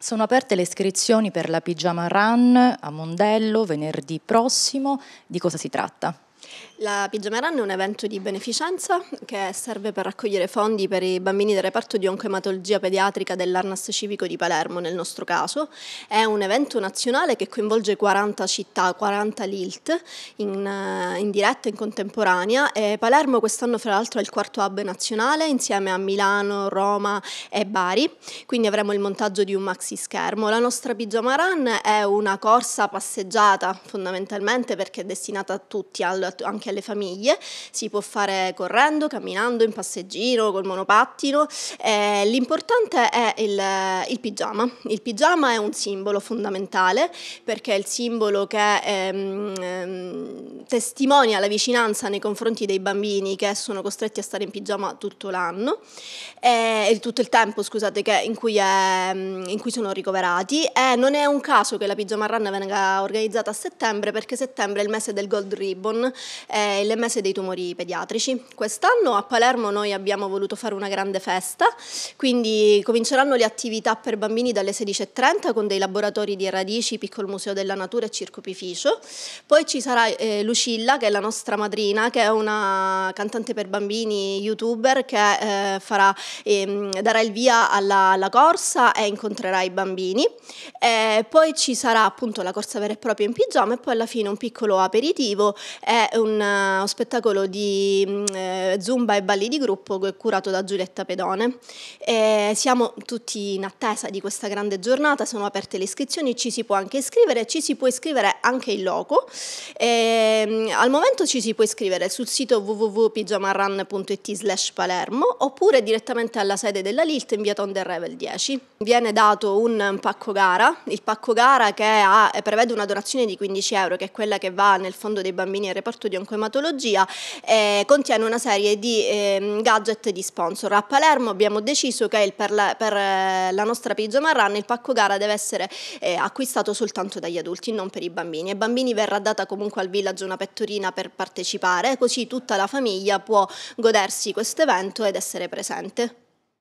Sono aperte le iscrizioni per la pigiama run a Mondello venerdì prossimo. Di cosa si tratta? La Pigiamerana è un evento di beneficenza che serve per raccogliere fondi per i bambini del reparto di oncoematologia pediatrica dell'Arnas Civico di Palermo, nel nostro caso. È un evento nazionale che coinvolge 40 città, 40 LILT in, eh, in diretta e in contemporanea e Palermo quest'anno fra l'altro è il quarto hub nazionale insieme a Milano, Roma e Bari, quindi avremo il montaggio di un maxi schermo. La nostra Pigiamaran è una corsa passeggiata fondamentalmente perché è destinata a tutti al anche alle famiglie, si può fare correndo, camminando, in passeggino, col monopattino. Eh, l'importante è il, il, pigiama. Il pigiama è un simbolo fondamentale perché è il simbolo che ehm, ehm testimonia la vicinanza nei confronti dei bambini che sono costretti a stare in pigiama tutto l'anno, eh, e tutto il tempo scusate, che, in, cui è, ehm, in, cui sono ricoverati e non è un caso che la pigiama run venga organizzata a settembre perché settembre è il mese del gold ribbon, eh, il mese dei tumori pediatrici. Quest'anno a Palermo noi abbiamo voluto fare una grande festa, quindi cominceranno le attività per bambini dalle 16.30 con dei laboratori di radici, piccolo museo della natura e circo pificio, poi ci sarà eh, Lucia Lucilla, che è la nostra madrina, che è una cantante per bambini, youtuber, che eh, farà, ehm, darà il via alla, alla, corsa e incontrerà i bambini. Eh, poi ci sarà appunto la corsa vera e propria in pigiama e poi alla fine un piccolo aperitivo e un, uh, spettacolo di mm, eh, zumba e balli di gruppo curato da Giulietta Pedone. siamo tutti in attesa di questa grande giornata, sono aperte le iscrizioni, ci si può anche iscrivere, ci si può iscrivere anche in loco. E, Ehm, al momento ci si può iscrivere sul sito www.pigiamarran.it slash Palermo oppure direttamente alla sede della Lilt in via Tonde Revel 10. Viene dato un pacco gara, il pacco gara che ha, eh, prevede una donazione di 15 euro che è quella che va nel fondo dei bambini al reparto di oncoematologia e contiene una serie di eh, gadget di sponsor. A Palermo abbiamo deciso che il, per, la, per, eh, la, nostra Pigiamarran il pacco gara deve essere eh, acquistato soltanto dagli adulti, non per i bambini. Ai bambini verrà data comunque al villaggio una pettorina per partecipare, così tutta la famiglia può godersi questo evento ed essere presente.